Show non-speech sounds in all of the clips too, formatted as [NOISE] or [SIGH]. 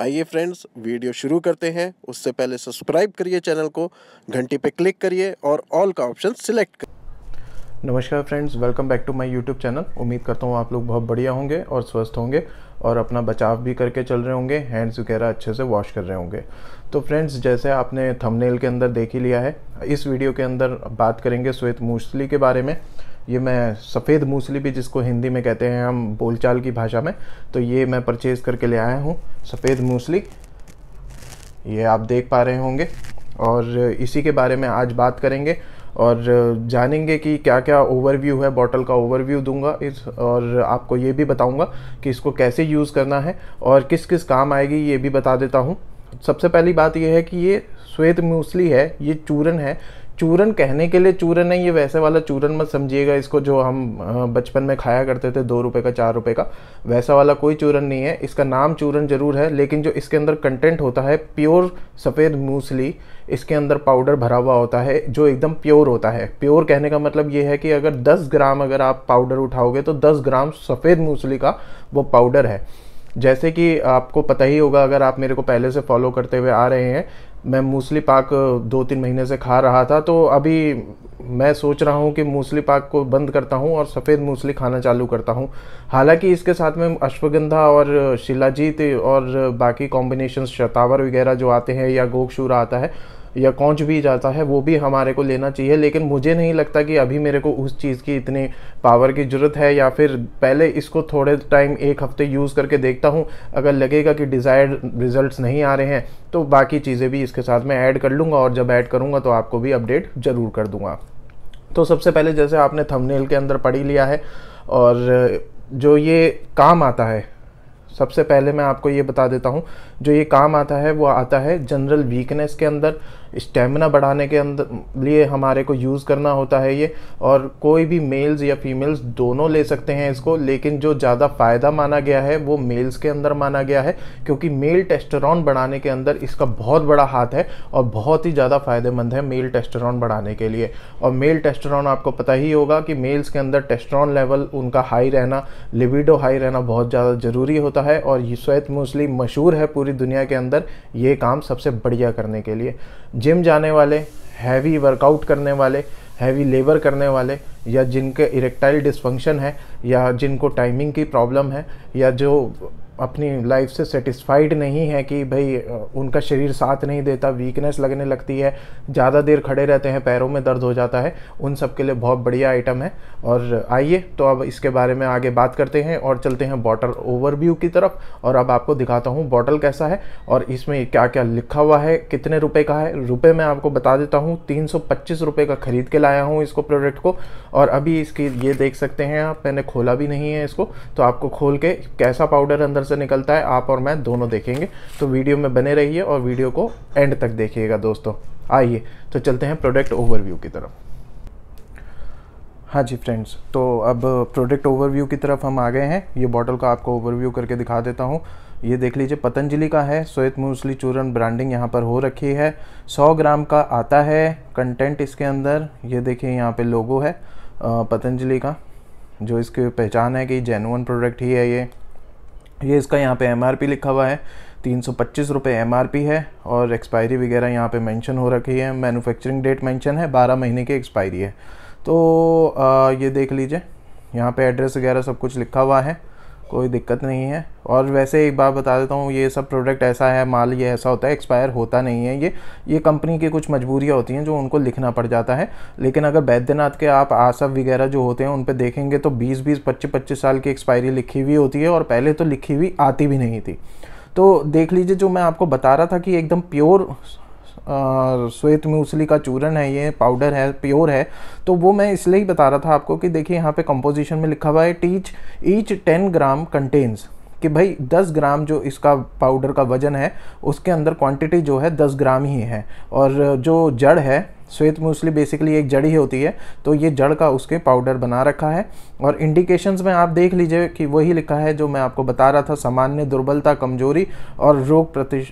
आइए friends video शुरू करते हैं उससे पहले सब्सक्राइब करिए चैनल को घंटी पे क्लिक करिए और ऑल का ऑप्शन सिलेक्ट करिए नमस्कार friends welcome back to my YouTube channel उम्मीद करता हूँ आप लोग बहुत बढ़िया होंगे और स्वस्थ होंगे और अपना बचाव भी करके चल रहे होंगे हैंड्स वगैरह अच्छे से वॉश कर रहे होंगे तो फ्रेंड्स जैसे आपने थंबनेल के अंदर देख ही लिया है इस वीडियो के अंदर बात करेंगे श्वेत मूसली के बारे में ये मैं सफ़ेद मूसली भी जिसको हिंदी में कहते हैं हम बोलचाल की भाषा में तो ये मैं परचेज़ करके ले आया हूँ सफ़ेद मूसली ये आप देख पा रहे होंगे और इसी के बारे में आज बात करेंगे और जानेंगे कि क्या क्या ओवरव्यू है बॉटल का ओवरव्यू दूंगा इस और आपको ये भी बताऊंगा कि इसको कैसे यूज़ करना है और किस किस काम आएगी ये भी बता देता हूँ सबसे पहली बात यह है कि ये श्वेत मूसली है ये चूरन है चूरन कहने के लिए चूरन है ये वैसे वाला चूरन मत समझिएगा इसको जो हम बचपन में खाया करते थे दो रुपये का चार रुपये का वैसा वाला कोई चूरन नहीं है इसका नाम चूरन ज़रूर है लेकिन जो इसके अंदर कंटेंट होता है प्योर सफ़ेद मूसली इसके अंदर पाउडर भरा हुआ होता है जो एकदम प्योर होता है प्योर कहने का मतलब ये है कि अगर 10 ग्राम अगर आप पाउडर उठाओगे तो 10 ग्राम सफ़ेद मूसली का वो पाउडर है जैसे कि आपको पता ही होगा अगर आप मेरे को पहले से फॉलो करते हुए आ रहे हैं मैं मूसली पाक दो तीन महीने से खा रहा था तो अभी मैं सोच रहा हूँ कि मूसली पाक को बंद करता हूँ और सफ़ेद मूसली खाना चालू करता हूँ हालांकि इसके साथ में अश्वगंधा और शिलाजीत और बाकी कॉम्बिनेशन शतावर वगैरह जो आते हैं या गोकशूर आता है या कौच भी जाता है वो भी हमारे को लेना चाहिए लेकिन मुझे नहीं लगता कि अभी मेरे को उस चीज़ की इतनी पावर की ज़रूरत है या फिर पहले इसको थोड़े टाइम एक हफ्ते यूज़ करके देखता हूँ अगर लगेगा कि डिज़ायर्ड रिजल्ट नहीं आ रहे हैं तो बाकी चीज़ें भी इसके साथ मैं ऐड कर लूँगा और जब ऐड करूँगा तो आपको भी अपडेट ज़रूर कर दूँगा तो सबसे पहले जैसे आपने थंबनेल के अंदर पढ़ी लिया है और जो ये काम आता है सबसे पहले मैं आपको ये बता देता हूँ जो ये काम आता है वो आता है जनरल वीकनेस के अंदर स्टेमिना बढ़ाने के अंदर लिए हमारे को यूज़ करना होता है ये और कोई भी मेल्स या फीमेल्स दोनों ले सकते हैं इसको लेकिन जो ज़्यादा फ़ायदा माना गया है वो मेल्स के अंदर माना गया है क्योंकि मेल टेस्टोरॉन बढ़ाने के अंदर इसका बहुत बड़ा हाथ है और बहुत ही ज़्यादा फ़ायदेमंद है मेल टेस्टोरॉन बढ़ाने के लिए और मेल टेस्टोरॉन आपको पता ही होगा कि मेल्स के अंदर टेस्टोरॉन लेवल उनका हाई रहना लिबिडो हाई रहना बहुत ज़्यादा ज़रूरी होता है है और सैद मोस्टली मशहूर है पूरी दुनिया के अंदर ये काम सबसे बढ़िया करने के लिए जिम जाने वाले हैवी वर्कआउट करने वाले हैवी लेबर करने वाले या जिनके इरेक्टाइल डिसफंक्शन है या जिनको टाइमिंग की प्रॉब्लम है या जो अपनी लाइफ से सेटिस्फाइड नहीं है कि भाई उनका शरीर साथ नहीं देता वीकनेस लगने लगती है ज़्यादा देर खड़े रहते हैं पैरों में दर्द हो जाता है उन सब के लिए बहुत बढ़िया आइटम है और आइए तो अब इसके बारे में आगे बात करते हैं और चलते हैं बॉटल ओवरव्यू की तरफ और अब आपको दिखाता हूँ बॉटल कैसा है और इसमें क्या क्या लिखा हुआ है कितने रुपये का है रुपये मैं आपको बता देता हूँ तीन सौ का ख़रीद के लाया हूँ इसको प्रोडक्ट को और अभी इसकी ये देख सकते हैं आप मैंने खोला भी नहीं है इसको तो आपको खोल के कैसा पाउडर अंदर ऊपर से निकलता है आप और मैं दोनों देखेंगे तो वीडियो में बने रहिए और वीडियो को एंड तक देखिएगा दोस्तों आइए तो चलते हैं प्रोडक्ट ओवरव्यू की तरफ हाँ जी फ्रेंड्स तो अब प्रोडक्ट ओवरव्यू की तरफ हम आ गए हैं ये बॉटल का आपको ओवरव्यू करके दिखा देता हूँ ये देख लीजिए पतंजलि का है श्वेत मूसली चूरन ब्रांडिंग यहाँ पर हो रखी है 100 ग्राम का आता है कंटेंट इसके अंदर ये देखिए यहाँ पे लोगो है पतंजलि का जो इसकी पहचान है कि जेनुअन प्रोडक्ट ही है ये ये इसका यहाँ पे एम लिखा हुआ है तीन सौ पच्चीस रुपये एम है और एक्सपायरी वगैरह यहाँ पे मेंशन हो रखी है मैन्युफैक्चरिंग डेट मेंशन है बारह महीने की एक्सपायरी है तो आ, ये देख लीजिए यहाँ पे एड्रेस वगैरह सब कुछ लिखा हुआ है कोई दिक्कत नहीं है और वैसे एक बार बता देता हूँ ये सब प्रोडक्ट ऐसा है माल ये ऐसा होता है एक्सपायर होता नहीं है ये ये कंपनी की कुछ मजबूरियाँ होती हैं जो उनको लिखना पड़ जाता है लेकिन अगर बैद्यनाथ के आप आसफ वगैरह जो होते हैं उन पर देखेंगे तो बीस बीस पच्चीस पच्चीस साल की एक्सपायरी लिखी हुई होती है और पहले तो लिखी हुई आती भी नहीं थी तो देख लीजिए जो मैं आपको बता रहा था कि एकदम प्योर श्वेत मूसली का चूर्ण है ये पाउडर है प्योर है तो वो मैं इसलिए ही बता रहा था आपको कि देखिए यहाँ पे कंपोजिशन में लिखा हुआ है teach each ten gram contains कि भाई 10 ग्राम जो इसका पाउडर का वजन है उसके अंदर क्वांटिटी जो है 10 ग्राम ही है और जो जड़ है श्वेत मूसली बेसिकली एक जड़ ही होती है तो ये जड़ का उसके पाउडर बना रखा है और इंडिकेशंस में आप देख लीजिए कि वही लिखा है जो मैं आपको बता रहा था सामान्य दुर्बलता कमजोरी और रोग प्रति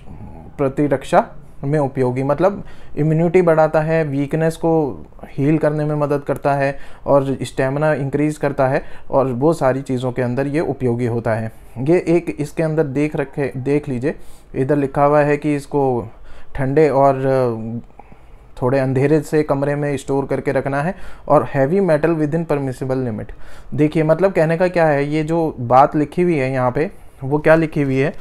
प्रतिरक्षा में उपयोगी मतलब इम्यूनिटी बढ़ाता है वीकनेस को हील करने में मदद करता है और स्टेमिना इंक्रीज़ करता है और वो सारी चीज़ों के अंदर ये उपयोगी होता है ये एक इसके अंदर देख रखे देख लीजिए इधर लिखा हुआ है कि इसको ठंडे और थोड़े अंधेरे से कमरे में स्टोर करके रखना है और heavy metal within permissible limit देखिए मतलब कहने का क्या है ये जो बात लिखी हुई है यहाँ पे वो क्या लिखी हुई है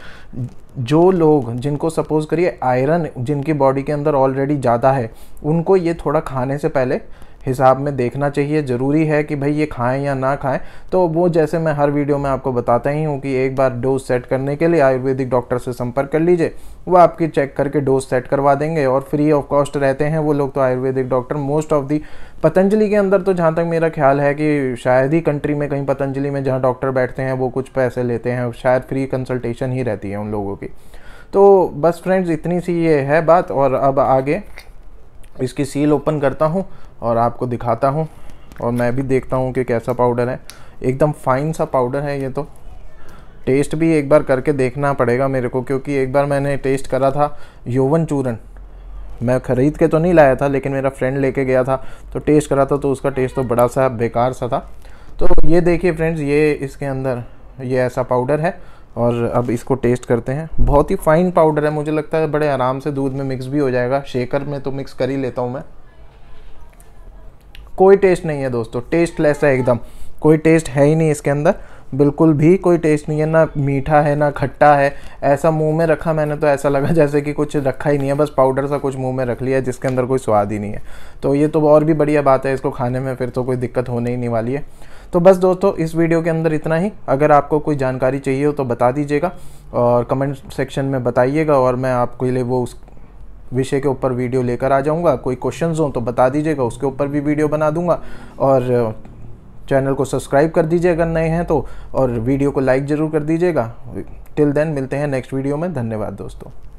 जो लोग जिनको सपोज़ करिए आयरन जिनकी बॉडी के अंदर ऑलरेडी ज़्यादा है उनको ये थोड़ा खाने से पहले हिसाब में देखना चाहिए ज़रूरी है कि भाई ये खाएं या ना खाएं तो वो जैसे मैं हर वीडियो में आपको बताता ही हूँ कि एक बार डोज सेट करने के लिए आयुर्वेदिक डॉक्टर से संपर्क कर लीजिए वो आपकी चेक करके डोज सेट करवा देंगे और फ्री ऑफ कॉस्ट रहते हैं वो लोग तो Ayurvedic doctor most of the Patanjali के अंदर तो जहाँ तक मेरा ख्याल है कि शायद ही कंट्री में कहीं पतंजलि में जहाँ डॉक्टर बैठते हैं वो कुछ पैसे लेते हैं शायद फ्री कंसल्टेशन ही रहती है उन लोगों की तो बस फ्रेंड्स इतनी सी ये है बात और अब आगे इसकी सील ओपन करता हूँ और आपको दिखाता हूँ और मैं भी देखता हूँ कि कैसा पाउडर है एकदम फाइन सा पाउडर है ये तो टेस्ट भी एक बार करके देखना पड़ेगा मेरे को क्योंकि एक बार मैंने टेस्ट करा था यौवन चूरन मैं ख़रीद के तो नहीं लाया था लेकिन मेरा फ्रेंड लेके गया था तो टेस्ट करा था तो उसका टेस्ट तो बड़ा सा बेकार सा था तो ये देखिए फ्रेंड्स ये इसके अंदर ये ऐसा पाउडर है और अब इसको टेस्ट करते हैं बहुत ही फाइन पाउडर है मुझे लगता है बड़े आराम से दूध में मिक्स भी हो जाएगा शेकर में तो मिक्स कर ही लेता हूँ मैं कोई टेस्ट नहीं है दोस्तों टेस्ट लेस है एकदम कोई टेस्ट है ही नहीं इसके अंदर बिल्कुल भी कोई टेस्ट नहीं है ना मीठा है ना खट्टा है ऐसा मुंह में रखा मैंने तो ऐसा लगा [LAUGHS] जैसे कि कुछ रखा ही नहीं है बस पाउडर सा कुछ मुंह में रख लिया है जिसके अंदर कोई स्वाद ही नहीं है तो ये तो और भी बढ़िया बात है इसको खाने में फिर तो कोई दिक्कत होने ही नहीं वाली है तो बस दोस्तों इस वीडियो के अंदर इतना ही अगर आपको कोई जानकारी चाहिए हो तो बता दीजिएगा और कमेंट सेक्शन में बताइएगा और मैं आपके लिए वो उस विषय के ऊपर वीडियो लेकर आ जाऊँगा कोई क्वेश्चन हो तो बता दीजिएगा उसके ऊपर भी वीडियो बना दूँगा और चैनल को सब्सक्राइब कर दीजिए अगर नए हैं तो और वीडियो को लाइक ज़रूर कर दीजिएगा टिल देन मिलते हैं नेक्स्ट वीडियो में धन्यवाद दोस्तों